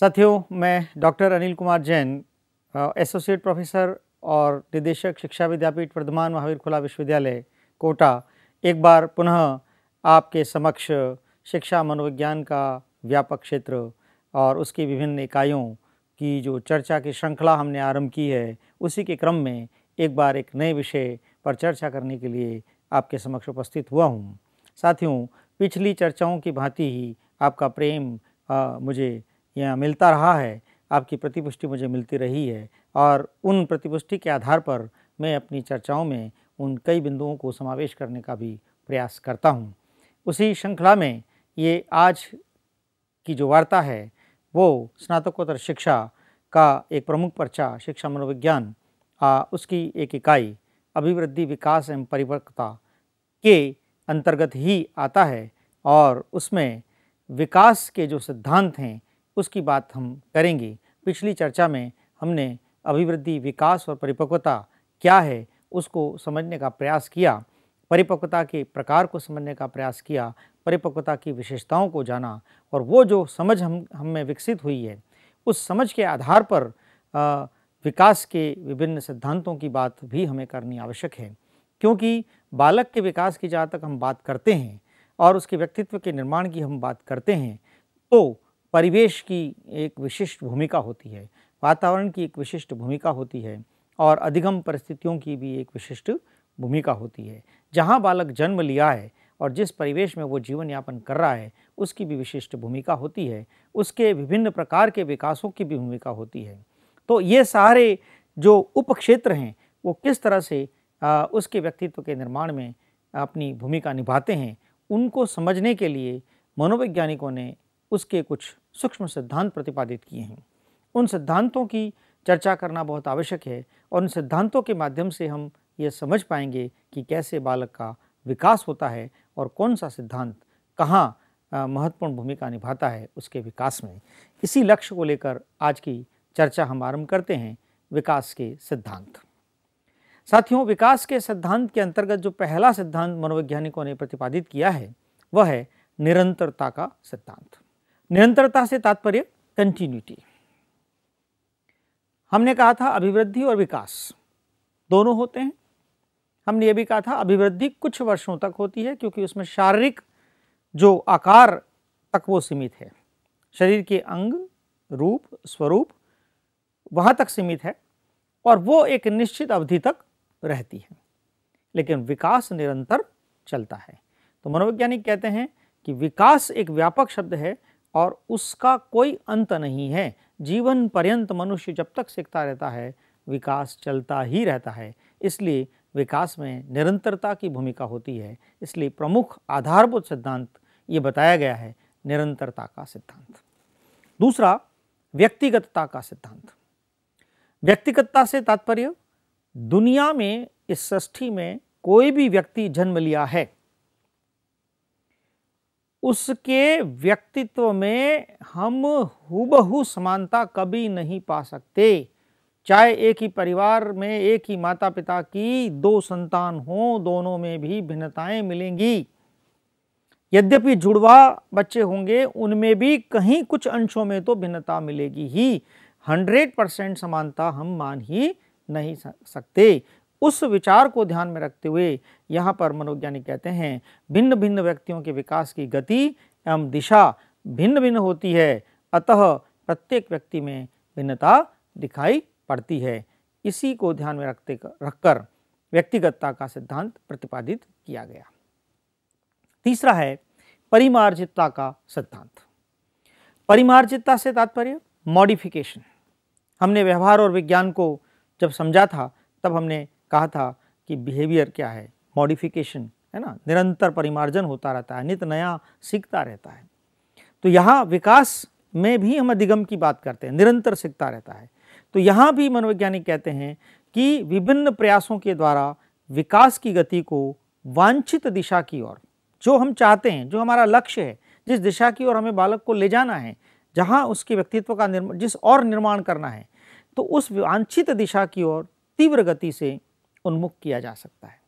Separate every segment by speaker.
Speaker 1: साथियों मैं doctor Anil Kumar Jain associate professor और निदेशक शिक्षा विद्यापीठ वर्धमान महावीर खुला विश्वविद्यालय कोटा एक बार पुनः आपके समक्ष शिक्षा मनोविज्ञान का व्यापक क्षेत्र और उसकी विभिन्न इकाइयों की जो चर्चा की श्रृंखला हमने आरंभ की है उसी के क्रम में एक बार एक नए विषय पर चर्चा करने के लिए आपके समक्ष उपस्थित हुआ हूँ साथियों पिछली चर्चाओं की भांति ही आपका प्रेम आ, मुझे या मिलता रहा है आपकी प्रतिपुष्टि मुझे मिलती रही है और उन प्रतिपुष्टि के आधार पर मैं अपनी चर्चाओं में उन कई बिंदुओं को समावेश करने का भी प्रयास करता हूँ उसी श्रृंखला में ये आज की जो वार्ता है वो स्नातकोत्तर शिक्षा का एक प्रमुख पर्चा शिक्षा मनोविज्ञान उसकी एक इकाई अभिवृद्धि विकास एवं परिपक्वता के अंतर्गत ही आता है और उसमें विकास के जो सिद्धांत हैं उसकी बात हम करेंगे पिछली चर्चा में हमने अभिवृद्धि विकास और परिपक्वता क्या है उसको समझने का प्रयास किया परिपक्वता के प्रकार को समझने का प्रयास किया परिपक्वता की विशेषताओं को जाना और वो जो समझ हम हम में विकसित हुई है उस समझ के आधार पर आ, विकास के विभिन्न सिद्धांतों की बात भी हमें करनी आवश्यक है क्योंकि बालक के विकास की जहाँ तक हम बात करते हैं और उसके व्यक्तित्व के निर्माण की हम बात करते हैं तो परिवेश की एक विशिष्ट भूमिका होती है वातावरण की एक विशिष्ट भूमिका होती है और अधिगम परिस्थितियों की भी एक विशिष्ट भूमिका होती है जहाँ बालक जन्म लिया है और जिस परिवेश में वो जीवन यापन कर रहा है उसकी भी विशिष्ट भूमिका होती है उसके विभिन्न प्रकार के विकासों की भी भूमिका होती है तो ये सारे जो उपक्षेत्र हैं वो किस तरह से आ, उसके व्यक्तित्व के निर्माण में अपनी भूमिका निभाते हैं उनको समझने के लिए मनोवैज्ञानिकों ने उसके कुछ सूक्ष्म सिद्धांत प्रतिपादित किए हैं उन सिद्धांतों की चर्चा करना बहुत आवश्यक है और उन सिद्धांतों के माध्यम से हम ये समझ पाएंगे कि कैसे बालक का विकास होता है और कौन सा सिद्धांत कहाँ महत्वपूर्ण भूमिका निभाता है उसके विकास में इसी लक्ष्य को लेकर आज की चर्चा हम आरंभ करते हैं विकास के सिद्धांत साथियों विकास के सिद्धांत के अंतर्गत जो पहला सिद्धांत मनोवैज्ञानिकों ने प्रतिपादित किया है वह है निरंतरता का सिद्धांत निरंतरता से तात्पर्य कंटिन्यूटी हमने कहा था अभिवृद्धि और विकास दोनों होते हैं हमने ये भी कहा था अभिवृद्धि कुछ वर्षों तक होती है क्योंकि उसमें शारीरिक जो आकार तक वो सीमित है शरीर के अंग रूप स्वरूप वहाँ तक सीमित है और वो एक निश्चित अवधि तक रहती है लेकिन विकास निरंतर चलता है तो मनोवैज्ञानिक कहते हैं कि विकास एक व्यापक शब्द है और उसका कोई अंत नहीं है जीवन पर्यंत मनुष्य जब तक सीखता रहता है विकास चलता ही रहता है इसलिए विकास में निरंतरता की भूमिका होती है इसलिए प्रमुख आधारभूत सिद्धांत ये बताया गया है निरंतरता का सिद्धांत दूसरा व्यक्तिगतता का सिद्धांत व्यक्तिगतता से तात्पर्य दुनिया में इस सृष्टि में कोई भी व्यक्ति जन्म लिया है उसके व्यक्तित्व में हम हूबहू समानता कभी नहीं पा सकते चाहे एक ही परिवार में एक ही माता पिता की दो संतान हो दोनों में भी भिन्नताएं मिलेंगी यद्यपि जुड़वा बच्चे होंगे उनमें भी कहीं कुछ अंशों में तो भिन्नता मिलेगी ही हंड्रेड परसेंट समानता हम मान ही नहीं सकते उस विचार को ध्यान में रखते हुए यहाँ पर मनोवैज्ञानिक कहते हैं भिन्न भिन्न व्यक्तियों के विकास की गति एवं दिशा भिन्न भिन्न होती है अतः प्रत्येक व्यक्ति में भिन्नता दिखाई पड़ती है इसी को ध्यान में रखते रखकर व्यक्तिगतता का सिद्धांत प्रतिपादित किया गया तीसरा है परिमार्जितता का सिद्धांत परिमार्जितता से तात्पर्य मॉडिफिकेशन हमने व्यवहार और विज्ञान को जब समझा था तब हमने कहा था कि बिहेवियर क्या है मॉडिफिकेशन है ना निरंतर परिमार्जन होता रहता है नित नया सीखता रहता है तो यहाँ विकास में भी हम अधिगम की बात करते हैं निरंतर सीखता रहता है तो यहाँ भी मनोवैज्ञानिक कहते हैं कि विभिन्न प्रयासों के द्वारा विकास की गति को वांछित दिशा की ओर जो हम चाहते हैं जो हमारा लक्ष्य है जिस दिशा की ओर हमें बालक को ले जाना है जहाँ उसके व्यक्तित्व का निर्माण जिस और निर्माण करना है तो उस वांछित दिशा की ओर तीव्र गति से उन्मुख किया जा सकता है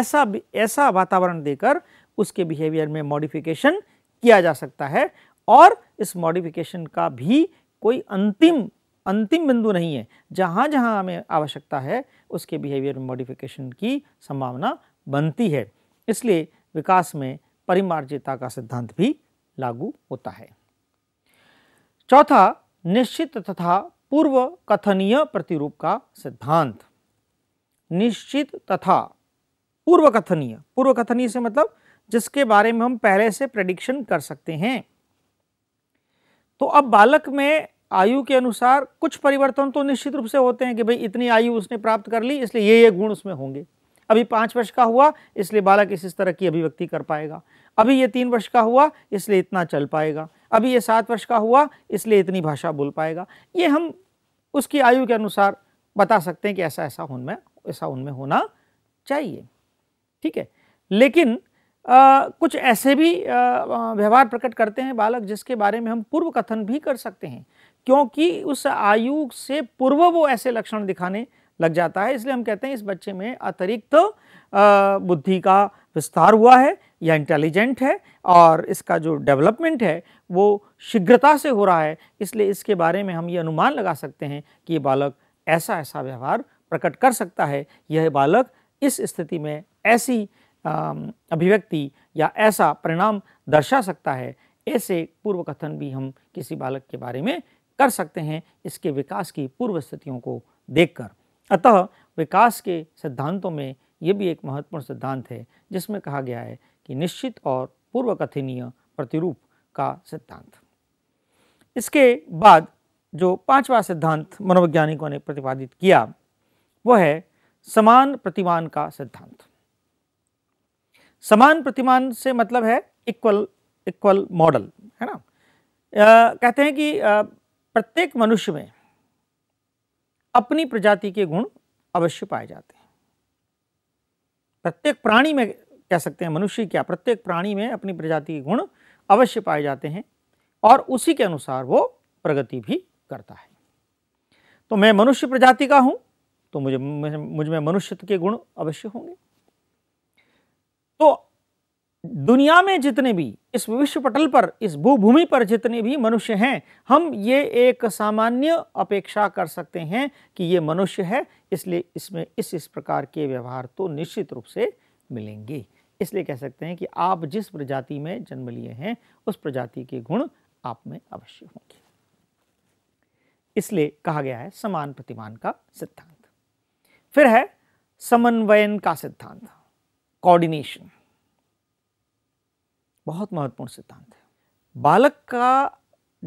Speaker 1: ऐसा ऐसा वातावरण देकर उसके बिहेवियर में मॉडिफिकेशन किया जा सकता है और इस मॉडिफिकेशन का भी कोई अंतिम अंतिम बिंदु नहीं है जहाँ जहाँ हमें आवश्यकता है उसके बिहेवियर में मॉडिफिकेशन की संभावना बनती है इसलिए विकास में परिमार्जिता का सिद्धांत भी लागू होता है चौथा निश्चित तथा पूर्व कथनीय प्रतिरूप का सिद्धांत निश्चित तथा पूर्व कथनीय पूर्व कथनीय से मतलब जिसके बारे में हम पहले से प्रडिक्शन कर सकते हैं तो अब बालक में आयु के अनुसार कुछ परिवर्तन तो निश्चित रूप से होते हैं कि भाई इतनी आयु उसने प्राप्त कर ली इसलिए ये ये गुण उसमें होंगे अभी पाँच वर्ष का हुआ इसलिए बालक इस इस तरह की अभिव्यक्ति कर पाएगा अभी ये तीन वर्ष का हुआ इसलिए इतना चल पाएगा अभी ये सात वर्ष का हुआ इसलिए इतनी भाषा बोल पाएगा ये हम उसकी आयु के अनुसार बता सकते हैं कि ऐसा ऐसा उनमें ऐसा उनमें होना चाहिए ठीक है लेकिन आ, कुछ ऐसे भी व्यवहार प्रकट करते हैं बालक जिसके बारे में हम पूर्व कथन भी कर सकते हैं क्योंकि उस आयु से पूर्व वो ऐसे लक्षण दिखाने लग जाता है इसलिए हम कहते हैं इस बच्चे में अतिरिक्त बुद्धि का विस्तार हुआ है या इंटेलिजेंट है और इसका जो डेवलपमेंट है वो शीघ्रता से हो रहा है इसलिए इसके बारे में हम ये अनुमान लगा सकते हैं कि ये बालक ऐसा ऐसा व्यवहार प्रकट कर सकता है यह बालक इस स्थिति में ऐसी अभिव्यक्ति या ऐसा परिणाम दर्शा सकता है ऐसे पूर्व कथन भी हम किसी बालक के बारे में कर सकते हैं इसके विकास की पूर्व स्थितियों को देखकर अतः विकास के सिद्धांतों में यह भी एक महत्वपूर्ण सिद्धांत है जिसमें कहा गया है कि निश्चित और पूर्व कथनीय प्रतिरूप का सिद्धांत इसके बाद जो पांचवा सिद्धांत मनोवैज्ञानिकों ने प्रतिपादित किया वो है समान प्रतिमान का सिद्धांत समान प्रतिमान से मतलब है इक्वल इक्वल मॉडल है ना आ, कहते हैं कि प्रत्येक मनुष्य में अपनी प्रजाति के गुण अवश्य पाए जाते हैं प्रत्येक प्राणी में कह सकते हैं मनुष्य क्या प्रत्येक प्राणी में अपनी प्रजाति के गुण अवश्य पाए जाते हैं और उसी के अनुसार वो प्रगति भी करता है तो मैं मनुष्य प्रजाति का हूं तो मुझे मुझ में मनुष्य के गुण अवश्य होंगे तो दुनिया में जितने भी इस विश्व पटल पर इस भूभूमि पर जितने भी मनुष्य हैं हम ये एक सामान्य अपेक्षा कर सकते हैं कि ये मनुष्य है इसलिए इसमें इस इस प्रकार के व्यवहार तो निश्चित रूप से मिलेंगे इसलिए कह सकते हैं कि आप जिस प्रजाति में जन्म लिए हैं उस प्रजाति के गुण आप में अवश्य होंगे इसलिए कहा गया है समान प्रतिमान का सिद्धांत फिर है समन्वयन का सिद्धांत कोऑर्डिनेशन बहुत महत्वपूर्ण सिद्धांत है बालक का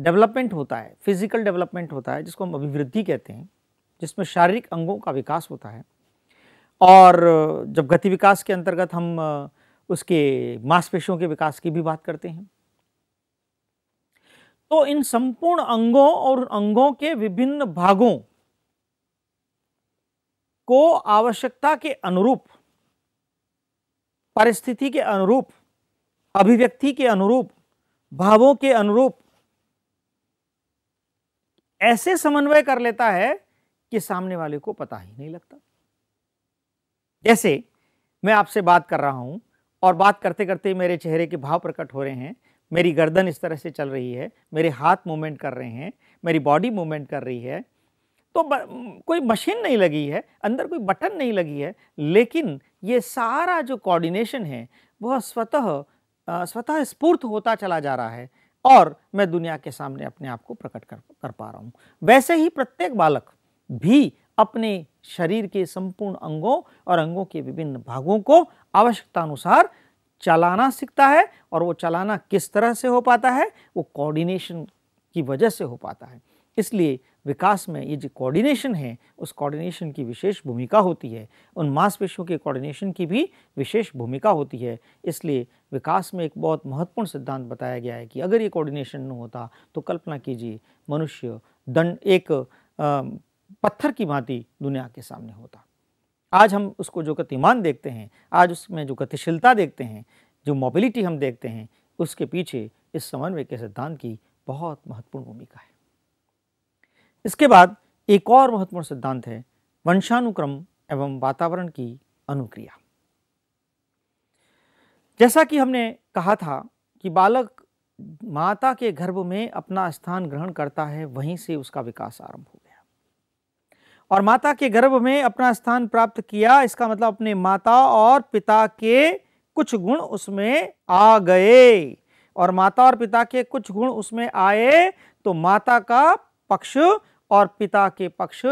Speaker 1: डेवलपमेंट होता है फिजिकल डेवलपमेंट होता है जिसको हम अभिवृद्धि कहते हैं जिसमें शारीरिक अंगों का विकास होता है और जब गति विकास के अंतर्गत हम उसके मांसपेशियों के विकास की भी बात करते हैं तो इन संपूर्ण अंगों और अंगों के विभिन्न भागों को आवश्यकता के अनुरूप परिस्थिति के अनुरूप अभिव्यक्ति के अनुरूप भावों के अनुरूप ऐसे समन्वय कर लेता है कि सामने वाले को पता ही नहीं लगता जैसे मैं आपसे बात कर रहा हूं और बात करते करते मेरे चेहरे के भाव प्रकट हो रहे हैं मेरी गर्दन इस तरह से चल रही है मेरे हाथ मूवमेंट कर रहे हैं मेरी बॉडी मूवमेंट कर रही है तो कोई मशीन नहीं लगी है अंदर कोई बटन नहीं लगी है लेकिन ये सारा जो कोऑर्डिनेशन है वह स्वतः स्वतः स्फूर्त होता चला जा रहा है और मैं दुनिया के सामने अपने आप को प्रकट कर कर पा रहा हूँ वैसे ही प्रत्येक बालक भी अपने शरीर के संपूर्ण अंगों और अंगों के विभिन्न भागों को आवश्यकतानुसार चलाना सीखता है और वो चलाना किस तरह से हो पाता है वो कोऑर्डिनेशन की वजह से हो पाता है इसलिए विकास में ये जो कोऑर्डिनेशन है उस कोऑर्डिनेशन की विशेष भूमिका होती है उन मांसपेशियों के कोऑर्डिनेशन की भी विशेष भूमिका होती है इसलिए विकास में एक बहुत महत्वपूर्ण सिद्धांत बताया गया है कि अगर ये कोऑर्डिनेशन न होता तो कल्पना कीजिए मनुष्य दंड एक पत्थर की भांति दुनिया के सामने होता आज हम उसको जो गतिमान देखते हैं आज उसमें जो गतिशीलता देखते हैं जो मोबिलिटी हम देखते हैं उसके पीछे इस समन्वय के सिद्धांत की बहुत महत्वपूर्ण भूमिका है इसके बाद एक और महत्वपूर्ण सिद्धांत है वंशानुक्रम एवं वातावरण की अनुक्रिया जैसा कि हमने कहा था कि बालक माता के गर्भ में अपना स्थान ग्रहण करता है वहीं से उसका विकास आरंभ हो गया और माता के गर्भ में अपना स्थान प्राप्त किया इसका मतलब अपने माता और पिता के कुछ गुण उसमें आ गए और माता और पिता के कुछ गुण उसमें आए तो माता का पक्ष और पिता के पक्ष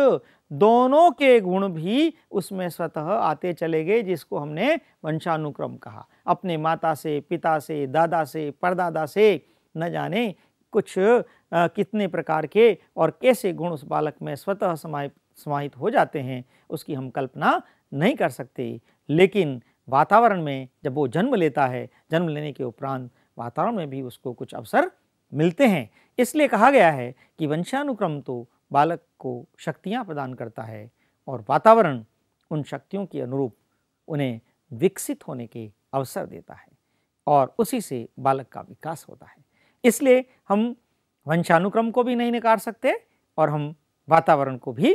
Speaker 1: दोनों के गुण भी उसमें स्वतः आते चले गए जिसको हमने वंशानुक्रम कहा अपने माता से पिता से दादा से परदादा से न जाने कुछ आ, कितने प्रकार के और कैसे गुण उस बालक में स्वतः समाय समाहित हो जाते हैं उसकी हम कल्पना नहीं कर सकते लेकिन वातावरण में जब वो जन्म लेता है जन्म लेने के उपरांत वातावरण में भी उसको कुछ अवसर मिलते हैं इसलिए कहा गया है कि वंशानुक्रम तो बालक को शक्तियाँ प्रदान करता है और वातावरण उन शक्तियों के अनुरूप उन्हें विकसित होने के अवसर देता है और उसी से बालक का विकास होता है इसलिए हम वंशानुक्रम को भी नहीं नकार सकते और हम वातावरण को भी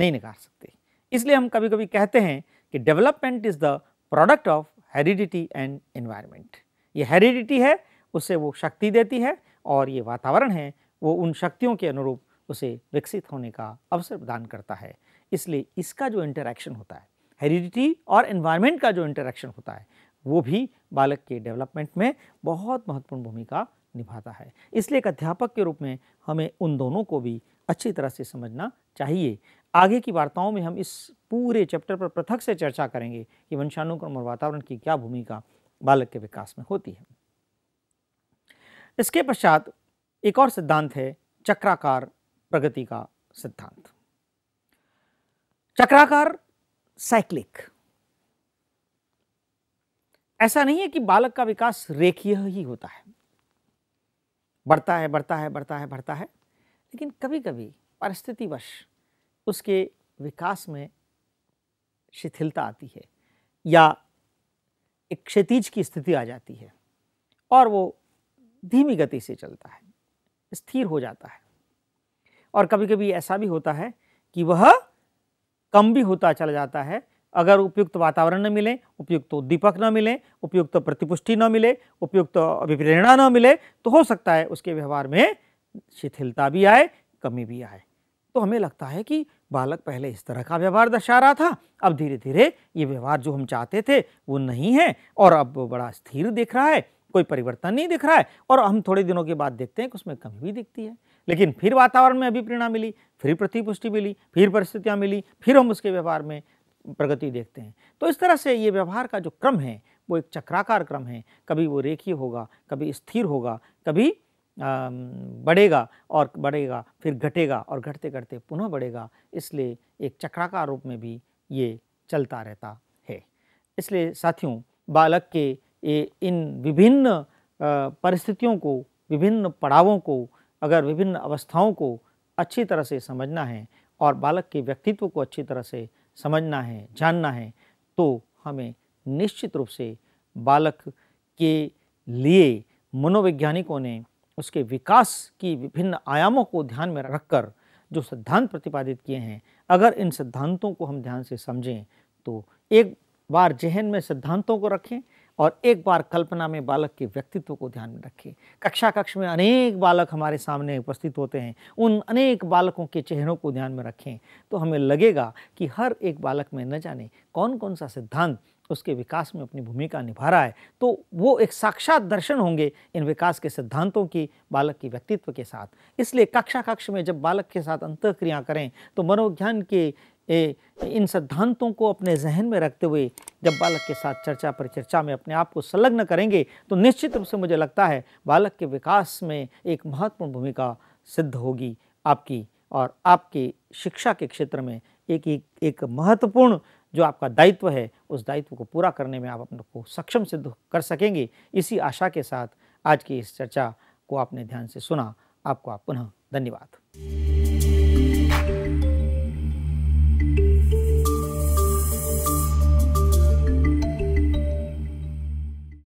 Speaker 1: नहीं निकाल सकते इसलिए हम कभी कभी कहते हैं कि development is the product of heredity and environment ये हेरिडिटी है उसे वो शक्ति देती है और ये वातावरण है वो उन शक्तियों के अनुरूप उसे विकसित होने का अवसर प्रदान करता है इसलिए इसका जो इंटरेक्शन होता है हेरिडिटी और इन्वायरमेंट का जो इंटरेक्शन होता है वो भी बालक के डेवलपमेंट में बहुत महत्वपूर्ण भूमिका निभाता है इसलिए एक अध्यापक के रूप में हमें उन दोनों को भी अच्छी तरह से समझना चाहिए आगे की वार्ताओं में हम इस पूरे चैप्टर पर पृथक से चर्चा करेंगे कि वंशानुक्रम और वातावरण की क्या भूमिका बालक के विकास में होती है इसके पश्चात एक और सिद्धांत है चक्राकार प्रगति का सिद्धांत चक्राकार साइक्लिक ऐसा नहीं है कि बालक का विकास रेखीय ही होता है बढ़ता है बढ़ता है बढ़ता है बढ़ता है लेकिन कभी कभी परिस्थितिवश उसके विकास में शिथिलता आती है या एक क्षतिज की स्थिति आ जाती है और वो धीमी गति से चलता है स्थिर हो जाता है और कभी कभी ऐसा भी होता है कि वह कम भी होता चला जाता है अगर उपयुक्त वातावरण न मिले उपयुक्त उद्दीपक न मिले उपयुक्त प्रतिपुष्टि न मिले उपयुक्त अभिप्रेरणा न मिले तो हो सकता है उसके व्यवहार में शिथिलता भी आए कमी भी आए तो हमें लगता है कि बालक पहले इस तरह का व्यवहार दर्शा रहा था अब धीरे धीरे ये व्यवहार जो हम चाहते थे वो नहीं है और अब वो बड़ा स्थिर दिख रहा है कोई परिवर्तन नहीं दिख रहा है और हम थोड़े दिनों के बाद देखते हैं कि उसमें कमी भी दिखती है लेकिन फिर वातावरण में अभिप्रेरणा मिली फिर प्रतिपुष्टि मिली फिर परिस्थितियाँ मिली फिर हम उसके व्यवहार में प्रगति देखते हैं तो इस तरह से ये व्यवहार का जो क्रम है वो एक चक्राकार क्रम है कभी वो रेखीय होगा कभी स्थिर होगा कभी बढ़ेगा और बढ़ेगा फिर घटेगा और घटते घटते पुनः बढ़ेगा इसलिए एक चक्राकार रूप में भी ये चलता रहता है इसलिए साथियों बालक के ये इन विभिन्न परिस्थितियों को विभिन्न पड़ावों को अगर विभिन्न अवस्थाओं को अच्छी तरह से समझना है और बालक के व्यक्तित्व को अच्छी तरह से समझना है जानना है तो हमें निश्चित रूप से बालक के लिए मनोवैज्ञानिकों ने उसके विकास की विभिन्न आयामों को ध्यान में रखकर जो सिद्धांत प्रतिपादित किए हैं अगर इन सिद्धांतों को हम ध्यान से समझें तो एक बार जहन में सिद्धांतों को रखें और एक बार कल्पना में बालक के व्यक्तित्व को ध्यान में रखें कक्षा कक्ष में अनेक बालक हमारे सामने उपस्थित होते हैं उन अनेक बालकों के चेहरों को ध्यान में रखें तो हमें लगेगा कि हर एक बालक में न जाने कौन कौन सा सिद्धांत उसके विकास में अपनी भूमिका निभा रहा है तो वो एक साक्षात दर्शन होंगे इन विकास के सिद्धांतों की बालक के व्यक्तित्व के साथ इसलिए कक्षा कक्ष में जब बालक के साथ अंतक्रिया करें तो मनोज्ञान के ए, इन सिद्धांतों को अपने जहन में रखते हुए जब बालक के साथ चर्चा परिचर्चा में अपने आप को संलग्न करेंगे तो निश्चित रूप से मुझे लगता है बालक के विकास में एक महत्वपूर्ण भूमिका सिद्ध होगी आपकी और आपके शिक्षा के क्षेत्र में एक एक, एक महत्वपूर्ण जो आपका दायित्व है उस दायित्व को पूरा करने में आप अपने को सक्षम सिद्ध कर सकेंगे इसी आशा के साथ आज की इस चर्चा को आपने ध्यान से सुना आपको आप पुनः धन्यवाद